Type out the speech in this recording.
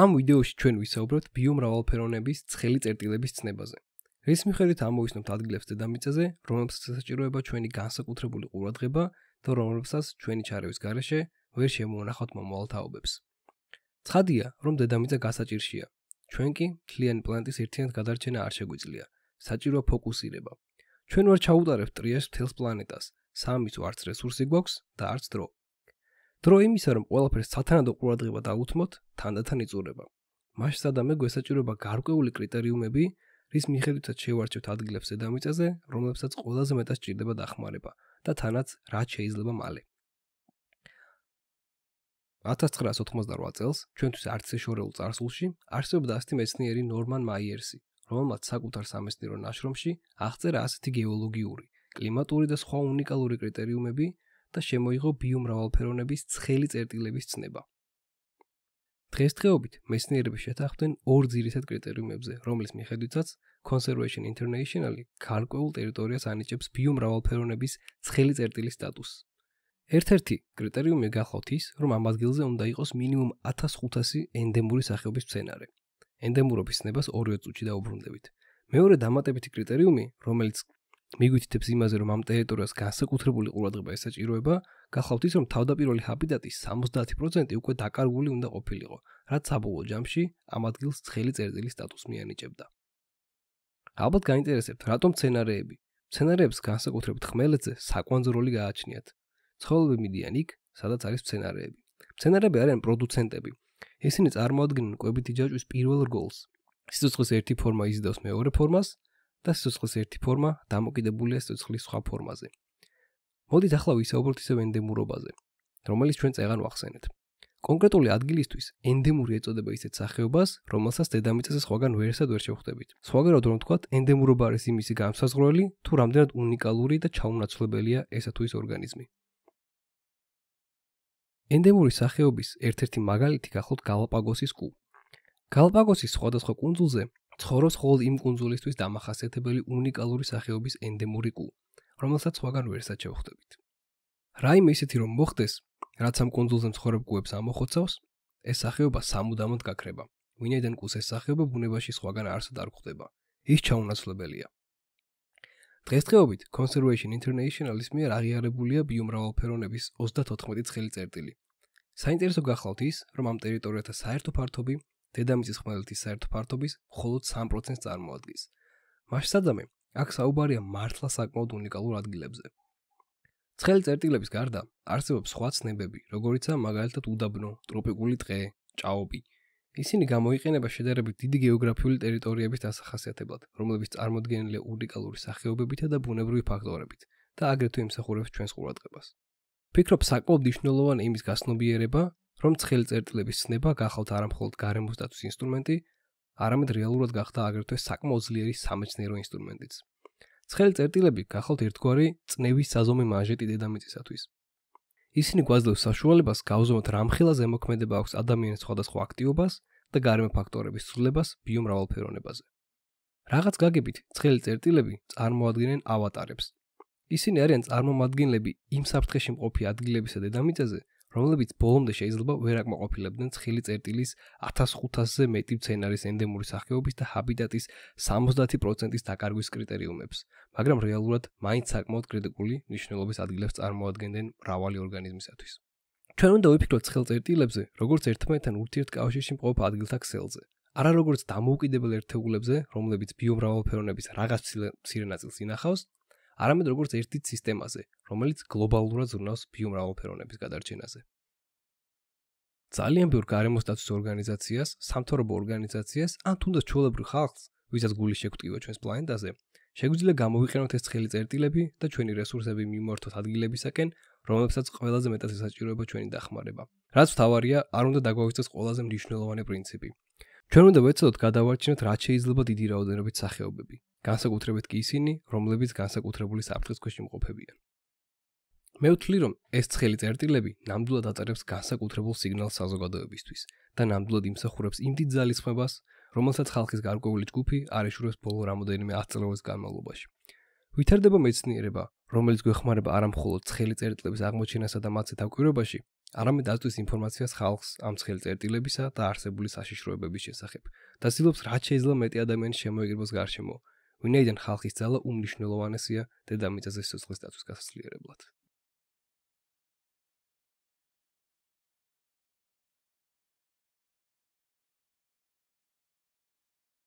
ამ ვიდეოში ჩვენ ვისაუბრებთ ბიომრავალფეროვნების ცხელი წერტილების ცნებაზე. რის მიხედვით ამოვისნოთ ადგილებს დედამიწაზე, რომელსაც საჭიროება ჩვენი განსაკუთრებული ყურადღება და რომელსაც ჩვენი ჩარევის გარეშე ვერ შემოვნახოთ მომავალთაობებს. ცხადია, რომ დედამიწა გასაჭირშია. ჩვენ კი მთლიანი პლანეტის ერთიან გადარჩენა არ შეგვიძლია. საჭიროა ფოკუსირება. ჩვენ ვერ ჩაუტარებთ ტრიას მთელს პლანეტას. სამის ვარც რესურსი გვაქვს და არც დრო. დრო იმისა, რომ ყველაფერს სათანადო ყურადღება დაუთმოთ, თანდათან იწურება. მას სადამე გვესაჭიროება გარკვეული კრიტერიუმები, რის მიხედვითაც შევარჩევთ ადგილებს ზედამიწაზე, რომლებსაც ყველაზე მეტად სჭირდება დახმარება და თანაც რა შეიძლება მალე. 1998 წელს, ჩვენთვის არც ისე შორეულ წარსულში, არსებობდა ასეთი მეცნიერი ნორმან მაიერსი, რომელმაც საკუთარ სამეცნიერო ნაშრომში აღწერა ასეთი გეოლოგიური, კლიმატური და სხვა უნიკალური კრიტერიუმები, და შემოიღო ბიომრავალფეროვნების ცხელი წერტილების ცნება. დღესდღეობით მეცნიერები შეთანხმდნენ ორ ძირითად კრიტერიუმებზე, რომლის მიხედვითაც Conservation International-ი გარკვეულ ტერიტორიას ანიჭებს ბიომრავალფეროვნების ცხელი წერტილის სტატუსს. ერთ-ერთი კრიტერიუმი გახლავთ ის, რომ ამ ადგილზე უნდა იყოს მინიმუმ 1500 ენდემური სახეობის მცენარე. ენდემურობის ცნებას ორი წუთში დაუბრუნდებით. მეორე დამატებითი კრიტერიუმი, რომელიც მიგვითითებს იმაზე, რომ ამ ტერიტორიას განსაკუთრებული ყურადღება ესაჭიროება, გახლავთ ის, რომ თავდაპირველი ჰაბიტატი 70% უკვე დაკარგული უნდა ყოფილიყო, რაც საბოლოო ჯამში ამ ადგილს ცხელი წერტილის სტატუსს მიანიჭებდა. ალბათ გაინტერესებთ, რატომ სცენარეები? სცენარეებს განსაკუთრებით ხმელეთზე საკვანძო როლი გააჩნიათ. ცხოვრები მიდიან იქ, სადაც არის სცენარეები. სცენარეები არიან პროდუცენტები. ესენი წარმოადგენენ კვებითი ჯაჭვის პირველ რგოლს. სიცოცხლის ერთი ფორმა იზიდავს მეორე ფორმას, და სიცოცხლის ერთი ფორმა დამოკიდებულია სიცოცხლის სხვა ფორმაზე. მოდით ახლა ვისაუბროთ ისევ ენდემურობაზე, რომელიც ჩვენ წეღან ვახსენეთ. კონკრეტული ადგილისთვის ენდემური ეწოდება ისეთ სახეობას, რომელსაც დედამიწაზე სხვაგან ვერსად ვერ შეხვდებით. სხვაგვარად რომ ვთქვათ, ენდემურობა არის იმისი განსაზღვრელი, თუ რამდენად უნიკალური და ჩაუნაცვლებელია ესა თუ ის ორგანიზმი. ენდემური სახეობის ერთ-ერთი მაგალითი გახლავთ გალაპაგოსის კუ. გალაპაგოსის სხვადასხვა კუნძულზე ცხოვრობს ხოლმე იმ კუნძულისთვის დამახასიათებელი უნიკალური სახეობის ენდემური კუ, რომელსაც სხვაგან ვერ საჩევხდებით. რაიმე ისეთი რომ მოხდეს, რაც ამ კუნძულზე მცხოვრებ კუებს ამოხოცავს, ეს სახეობა სამუდამოდ გაქრება. ვინაიდან კუს ეს სახეობა ბუნებაში სხვაგან არსად არ გვხვდება. ის ჩაუნაცვლებელია. დღესდღეობით Conservation International-ის მიერ აღიარებულია ბიომრავალფეროვნების 34 წელიწადი. საინტერესო გახლავთ ის, რომ ამ ტერიტორიათა საერთო ფართობი დედამიწის ხმელეთის საერთო ფართობის მხოლოდ 3%-ს წარმოადგენს. მასშტაბამდე აქ საუბარია მართლა საკმაოდ უნიკალურ ადგილებზე. ცხელი წერტილების გარდა არსებობს სხვა ცნებები, როგორიცაა მაგალითად უდაბნო, ტროპიკული ტყე, ჭაობი. ისინი გამოიყენება შედარებით დიდი გეოგრაფიული ტერიტორიების დასახასიათებლად, რომლებიც წარმოადგენენ უნიკალური სახეობებითა და ბუნებრივი ფაქტორებით და აგრეთვე იმსახურებს ჩვენს ყურადღებას. ფიქრობ საკმაოდ მნიშვნელოვანი იმის გასნობიერება, რომ ცხელი წერტილების ცნება გახალთ არამხოლოდ გარემოსდაცვის ინსტრუმენტი, არამედ რეალურად გახდა აგრეთვე საკმაოდ ძლიერი სამეცნიერო ინსტრუმენტიც. ცხელი წერტილები გახალთ ერთგვარი წნევის საზომი მაჟეტი დედამიწისათვის. ისინი გვაძლევს საშუალებას გავზომოთ რა მხილა ზემოქმედება აქვს ადამიანის სხვადასხვა აქტივობას და გარემო ფაქტორების ცვლილებას ბიომრავალფეროვნებაზე. რაღაც გაგებით, ცხელი წერტილები წარმოადგენენ ავატარებს. ისინი არიან წარმომადგენლები იმ საფრთხეში მყოფი ადგილებისა დედამიწაზე, რომლებიც ბოლომდე შეიძლება ვერ აკმაყოფილებდნენ ცხელი წერტილის 1500-ზე მეტი მცენარის ენდემური სახეობის და ჰაბიტატის 70%-ის დაკარგვის კრიტერიუმებს, მაგრამ რეალურად მაინც საკმაოდ კრიტიკული ნიშნულობის ადგილებს წარმოადგენდნენ მრავალი ორგანიზმისათვის. ჩვენ უნდა ვიფიქროთ ცხელ წერტილებზე, როგორც ერთმანეთთან ურთიერთკავშირში მყოფ ადგილთა ქსელზე. არა როგორც დამოუკიდებელ ერთეულებზე, რომლებიც ბიომრავალფეროვნების რაღაც ცირენაცილს ინახავს, არამედ როგორც ერთი სისტემაზე, რომელიც გლობალურად ზრუნავს ბიომრავალფეროვნების გადარჩენაზე. ძალიან ბევრ გარემოსდაცვის ორგანიზაციას, სამთავრობო ორგანიზაციას, ან თუნდაც ჩვეულებრივ ხალხს, ვისაც გული შეგტკივა ჩვენს პლანეტაზე, შეგვიძლია გამოვიყენოთ ეს ცხელი წერტილები და ჩვენი რესურსები მიმართოთ ადგილებისაკენ, რომლებსაც ყველაზე მეტად ესაჭიროება ჩვენი დახმარება. რაც თავარია, არ უნდა დაგვაგვიწეს ყველაზე მნიშვნელოვანი პრინციპი. ჩვენ უნდა ვეცადოთ გადავარჩინოთ რაც შეიძლება დიდი რაოდენობით სახეობები, განსაკუთრებით კი ისინი, რომლებიც განსაკუთრებული საფრთხის ქვეშ იმყოფებიან. მე ვთვლი, რომ ეს ცხელი წერტილები ნამდვილად ატარებს განსაკუთრებულ სიგნალს საზოგადოებისთვის და ნამდვილად იმსახურებს იმ დიდ ძალისხმებას, რომელსაც ხალხის გარკვეული ჯგუფი არ ეშურებს ბოლო რამოდენიმე ათწლეულის განმავლობაში. ვითარდება მეცნიერება, რომელიც გვეხმარება არა მხოლოდ ცხელი წერტილების აღმოჩენასა და მათზე დაკვირვებაში, არამედ აწვის ინფორმაციას ხალხს ამ ცხელი წერტილებისა და არსებული საშიშროებების შესახებ. დაცილობს რაც შეიძლება მეტი ადამიანის შემოიგებოს გარშემო. ვინაიდან ხალხის ძალა უმნიშვნელოვანესია დედამიწაზე სიცოცხლის სტატუსის გასაძლიერებლად.